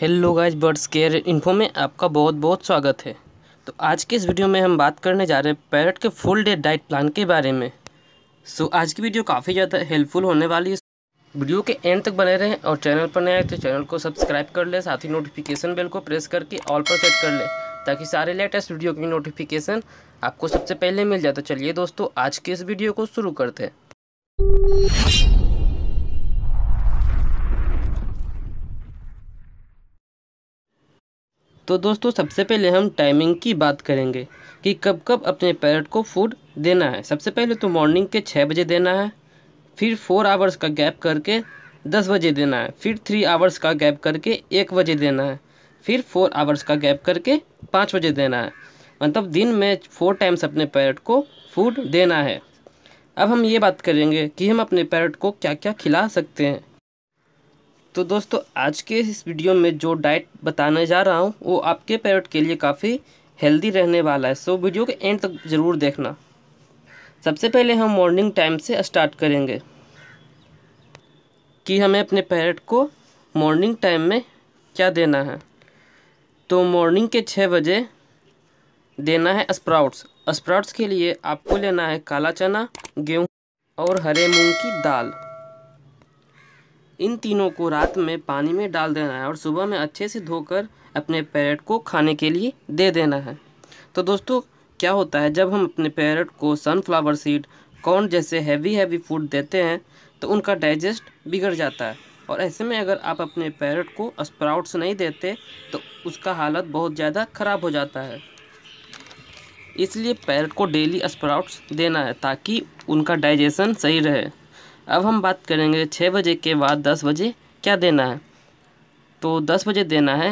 hello guys birds care info में आपका बहुत बहुत स्वागत है तो आज के इस वीडियो में हम बात करने जा रहे हैं पैरट के फुल डे डाइट प्लान के बारे में सो so, आज की वीडियो काफ़ी ज़्यादा हेल्पफुल होने वाली है वीडियो के एंड तक बने रहें और चैनल पर नए आए तो चैनल को सब्सक्राइब कर लें साथ ही नोटिफिकेशन बेल को प्रेस करके ऑल पर सेट कर लें ताकि सारे लेटेस्ट वीडियो की नोटिफिकेशन आपको सबसे पहले मिल जाए तो चलिए दोस्तों आज के इस वीडियो को शुरू करते हैं तो दोस्तों सबसे पहले हम टाइमिंग की बात करेंगे कि कब कब अपने पैरट को फूड देना है सबसे पहले तो मॉर्निंग के छः बजे देना है फिर फोर आवर्स का गैप करके दस बजे देना है फिर थ्री आवर्स का गैप करके एक बजे देना है फिर फोर आवर्स का गैप करके पाँच बजे देना है मतलब दिन में फोर टाइम्स अपने पैरट को फूड देना है अब हम ये बात करेंगे कि हम अपने पैरट को क्या क्या खिला सकते हैं तो दोस्तों आज के इस वीडियो में जो डाइट बताने जा रहा हूँ वो आपके पैरट के लिए काफ़ी हेल्दी रहने वाला है सो वीडियो के एंड तक ज़रूर देखना सबसे पहले हम मॉर्निंग टाइम से स्टार्ट करेंगे कि हमें अपने पैरट को मॉर्निंग टाइम में क्या देना है तो मॉर्निंग के छः बजे देना है स्प्राउट्स स्प्राउट्स के लिए आपको लेना है काला चना गेहूँ और हरे मूंग की दाल इन तीनों को रात में पानी में डाल देना है और सुबह में अच्छे से धोकर अपने पैरेट को खाने के लिए दे देना है तो दोस्तों क्या होता है जब हम अपने पैरेट को सनफ्लावर सीड कॉर्न जैसे हैवी हैवी फूड देते हैं तो उनका डाइजेस्ट बिगड़ जाता है और ऐसे में अगर आप अपने पैरेट को स्प्राउट्स नहीं देते तो उसका हालत बहुत ज़्यादा ख़राब हो जाता है इसलिए पैरट को डेली स्प्राउट्स देना है ताकि उनका डाइजेशन सही रहे अब हम बात करेंगे छः बजे के बाद दस बजे क्या देना है तो दस बजे देना है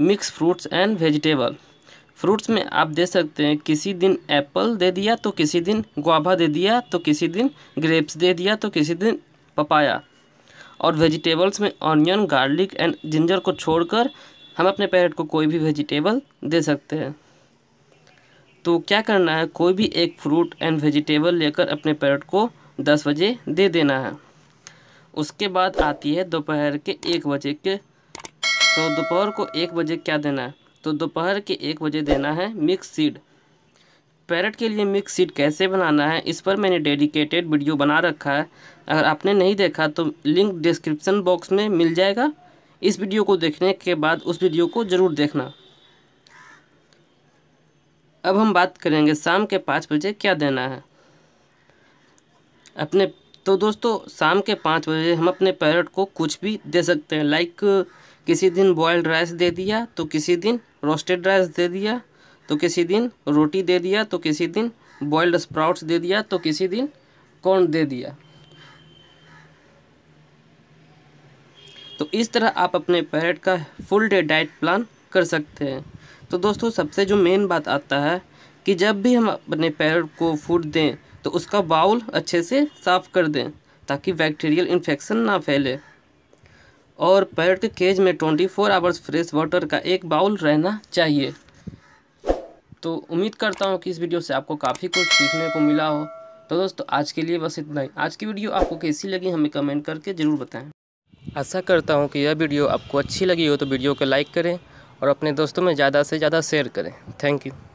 mix fruits and vegetable fruits में आप दे सकते हैं किसी दिन एप्पल दे दिया तो किसी दिन गुआभा दे दिया तो किसी दिन ग्रेप्स दे दिया तो किसी दिन पपाया और वेजिटेबल्स में ऑनियन गार्लिक एंड जिंजर को छोड़कर हम अपने पैरेट को कोई भी वेजिटेबल दे सकते हैं तो क्या करना है कोई भी एक फ्रूट एंड वेजिटेबल लेकर अपने पैरेट को दस बजे दे देना है उसके बाद आती है दोपहर के एक बजे के तो दोपहर को एक बजे क्या देना है तो दोपहर के एक बजे देना है मिक्स सीड पैरट के लिए मिक्स सीड कैसे बनाना है इस पर मैंने डेडिकेटेड वीडियो बना रखा है अगर आपने नहीं देखा तो लिंक डिस्क्रिप्शन बॉक्स में मिल जाएगा इस वीडियो को देखने के बाद उस वीडियो को ज़रूर देखना अब हम बात करेंगे शाम के पाँच बजे क्या देना है अपने तो दोस्तों शाम के पाँच बजे हम अपने पैरट को कुछ भी दे सकते हैं लाइक किसी दिन बॉयल्ड राइस दे दिया तो किसी दिन रोस्टेड राइस दे दिया तो किसी दिन रोटी दे दिया तो किसी दिन बॉयल्ड स्प्राउट्स दे दिया तो किसी दिन कॉर्न दे दिया तो इस तरह आप अपने पैरट का फुल डे डाइट प्लान कर सकते हैं तो दोस्तों सबसे जो मेन बात आता है कि जब भी हम अपने पैरट को फूड दें तो उसका बाउल अच्छे से साफ़ कर दें ताकि बैक्टीरियल इन्फेक्शन ना फैले और पैट केज में 24 फोर आवर्स फ्रेश वाटर का एक बाउल रहना चाहिए तो उम्मीद करता हूँ कि इस वीडियो से आपको काफ़ी कुछ सीखने को मिला हो तो दोस्तों आज के लिए बस इतना ही आज की वीडियो आपको कैसी लगी हमें कमेंट करके ज़रूर बताएं आशा करता हूँ कि यह वीडियो आपको अच्छी लगी हो तो वीडियो को लाइक करें और अपने दोस्तों में ज़्यादा से ज़्यादा शेयर करें थैंक यू